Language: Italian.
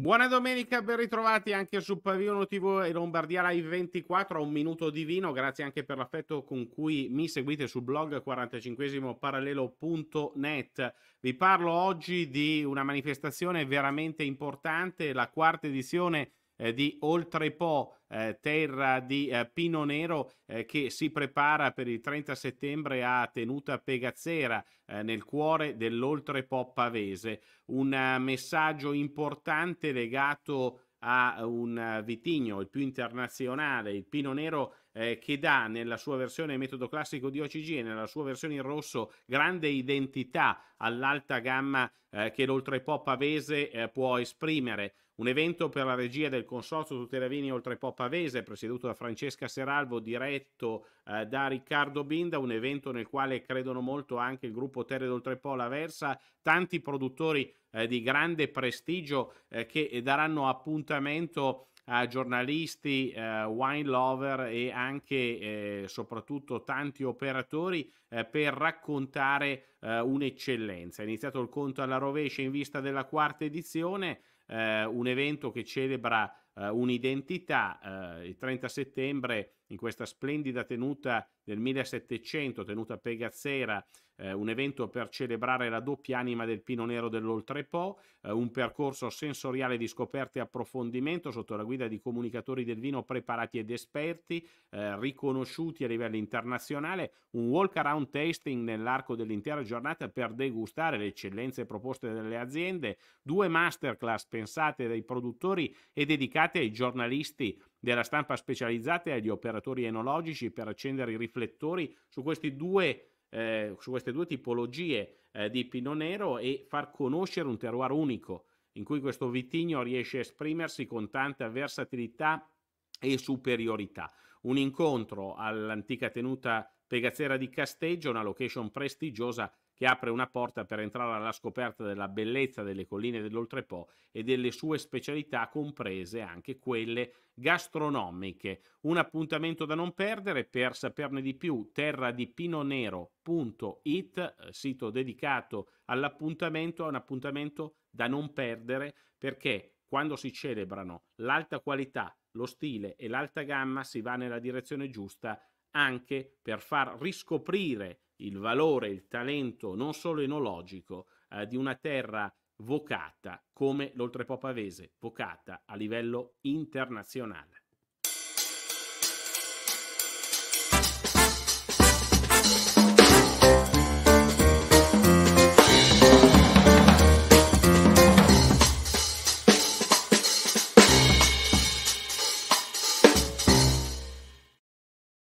Buona domenica, ben ritrovati anche su Paviono TV e Lombardia Live 24 a un minuto di vino, grazie anche per l'affetto con cui mi seguite sul blog 45parallelo.net. Vi parlo oggi di una manifestazione veramente importante, la quarta edizione eh, di Oltrepo, eh, terra di eh, Pino Nero, eh, che si prepara per il 30 settembre a Tenuta Pegazzera, eh, nel cuore dell'Oltrepo pavese. Un eh, messaggio importante legato a un vitigno, il più internazionale, il Pino Nero eh, che dà nella sua versione metodo classico di OCG e nella sua versione in rosso grande identità all'alta gamma eh, che l'oltrepop pavese eh, può esprimere. Un evento per la regia del Consorzio Tutela Vini Oltrepop Pavese, presieduto da Francesca Seralvo, diretto eh, da Riccardo Binda, un evento nel quale credono molto anche il gruppo Terre d'Oltrepò La Versa, tanti produttori eh, di grande prestigio eh, che eh, daranno appuntamento a giornalisti, eh, wine lover e anche e eh, soprattutto tanti operatori eh, per raccontare eh, un'eccellenza. È iniziato il conto alla rovescia in vista della quarta edizione, eh, un evento che celebra eh, un'identità. Eh, il 30 settembre, in questa splendida tenuta del 1700, tenuta a Pegazzera, eh, un evento per celebrare la doppia anima del Pino Nero dell'Oltrepo, eh, un percorso sensoriale di scoperte e approfondimento sotto la guida di comunicatori del vino preparati ed esperti, eh, riconosciuti a livello internazionale, un walk around tasting nell'arco dell'intera giornata per degustare le eccellenze proposte dalle aziende, due masterclass pensate dai produttori e dedicate dedicate ai giornalisti della stampa specializzata e agli operatori enologici per accendere i riflettori su, due, eh, su queste due tipologie eh, di pino nero e far conoscere un terroir unico in cui questo vitigno riesce a esprimersi con tanta versatilità e superiorità. Un incontro all'antica tenuta Pegazzera di Casteggio, una location prestigiosa che apre una porta per entrare alla scoperta della bellezza delle colline dell'Oltrepo e delle sue specialità, comprese anche quelle gastronomiche. Un appuntamento da non perdere per saperne di più, terradipinonero.it, eh, sito dedicato all'appuntamento, è un appuntamento da non perdere perché quando si celebrano l'alta qualità, lo stile e l'alta gamma si va nella direzione giusta anche per far riscoprire il valore, il talento non solo enologico eh, di una terra vocata come l'oltrepo pavese, vocata a livello internazionale.